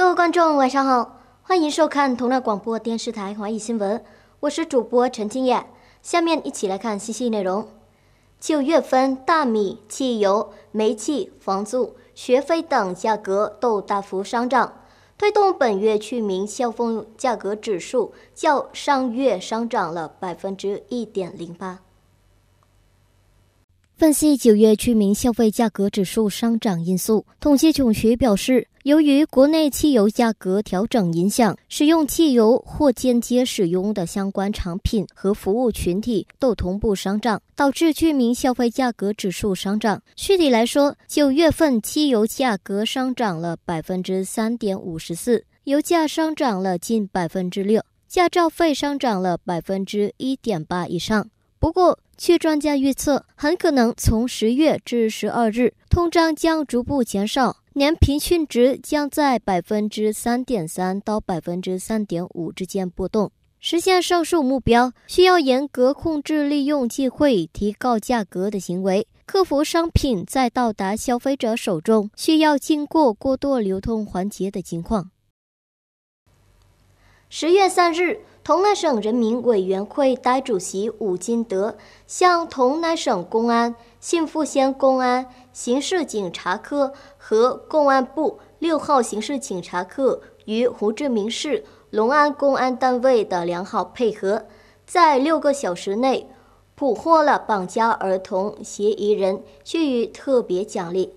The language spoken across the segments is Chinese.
各位观众，晚上好，欢迎收看同乐广播电视台华语新闻，我是主播陈静燕，下面一起来看信细内容。九月份，大米、汽油、煤气、房租、学费等价格都大幅上涨，推动本月去民消费价格指数较上月上涨了百分之一点零八。分析九月居民消费价格指数上涨因素，统计总局表示，由于国内汽油价格调整影响，使用汽油或间接使用的相关产品和服务群体都同步上涨，导致居民消费价格指数上涨。具体来说，九月份汽油价格上涨了百分之三点五十四，油价上涨了近百分之六，驾照费上涨了百分之一点八以上。不过，据专家预测，很可能从十月至十二日，通胀将逐步减少，年平均值将在百分之三点三到百分之三点五之间波动。实现上述目标，需要严格控制利用机会提高价格的行为，克服商品在到达消费者手中需要经过过多流通环节的情况。十月三日。湖南省人民委员会代主席武金德向湖南省公安信富县公安刑事警察科和公安部六号刑事警察科与胡志明市隆安公安单位的良好配合，在六个小时内捕获了绑架儿童嫌疑人，给予特别奖励。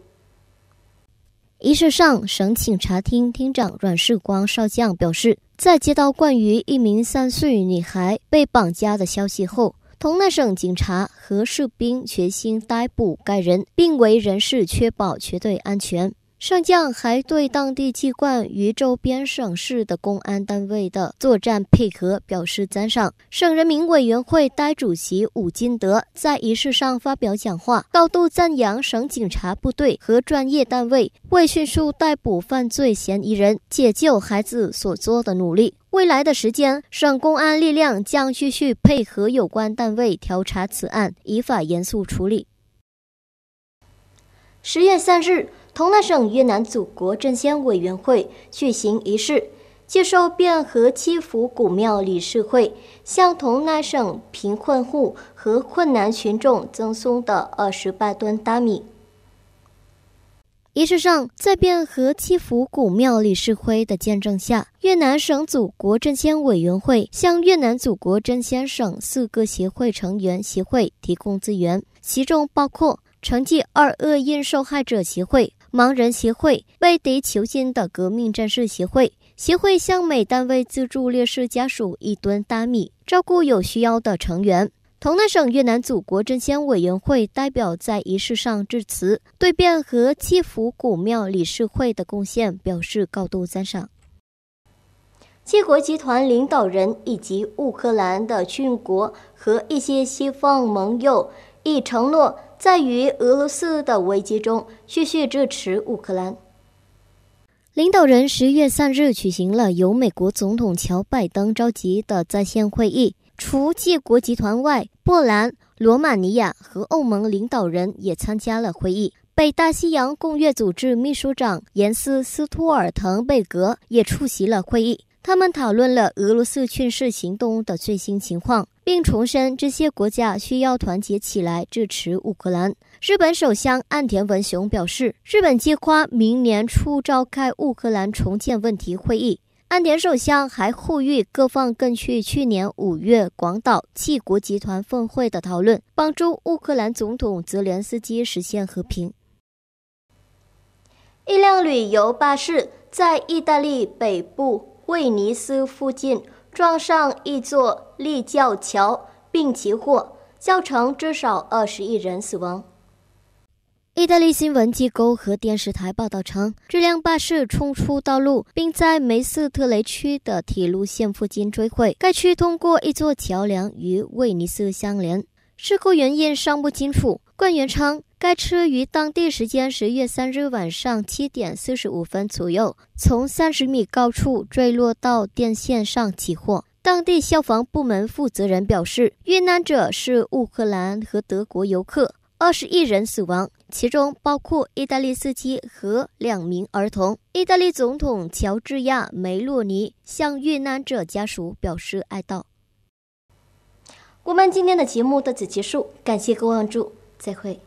仪式上，省警察厅厅长阮世光少将表示，在接到关于一名三岁女孩被绑架的消息后，同那省警察何世兵决心逮捕该人，并为人事确保绝对安全。上将还对当地机关、与周边省市的公安单位的作战配合表示赞赏。省人民委员会代主席武金德在仪式上发表讲话，高度赞扬省警察部队和专业单位为迅速逮捕犯罪嫌疑人、解救孩子所做的努力。未来的时间，省公安力量将继续配合有关单位调查此案，依法严肃处理。十月三日。同那省越南祖国政协委员会举行仪式，接受汴和七福古庙理事会向同那省贫困户和困难群众赠送的二十八吨大米。仪式上，在汴和七福古庙理事会的见证下，越南省祖国政协委员会向越南祖国政协省四个协会成员协会提供资源，其中包括成绩二恶印受害者协会。盲人协会为敌囚禁的革命战士协会协会向每单位资助烈士家属一吨大米，照顾有需要的成员。同南省越南祖国政线委员会代表在仪式上致辞，对汴河七福古庙理事会的贡献表示高度赞赏。七国集团领导人以及乌克兰的军国和一些西方盟友已承诺。在与俄罗斯的危机中，继续支持乌克兰。领导人十月三日举行了由美国总统乔·拜登召集的在线会议，除建国集团外，波兰、罗马尼亚和欧盟领导人也参加了会议。北大西洋公约组织秘书长斯斯·托尔滕贝格也出席了会议。他们讨论了俄罗斯军事行动的最新情况，并重申这些国家需要团结起来支持乌克兰。日本首相岸田文雄表示，日本计划明年初召开乌克兰重建问题会议。岸田首相还呼吁各方根据去年五月广岛七国集团峰会的讨论，帮助乌克兰总统泽连斯基实现和平。一辆旅游巴士在意大利北部。威尼斯附近撞上一座立交桥并起火，造成至少2亿人死亡。意大利新闻机构和电视台报道称，这辆巴士冲出道路，并在梅斯特雷区的铁路线附近坠毁。该区通过一座桥梁与威尼斯相连。事故原因尚不清楚。官员称。该车于当地时间十月三日晚上七点四十五分左右，从三十米高处坠落到电线上起火。当地消防部门负责人表示，遇难者是乌克兰和德国游客，二十一人死亡，其中包括意大利司机和两名儿童。意大利总统乔治亚·梅洛尼向遇难者家属表示哀悼。我们今天的节目到此结束，感谢各位关注，再会。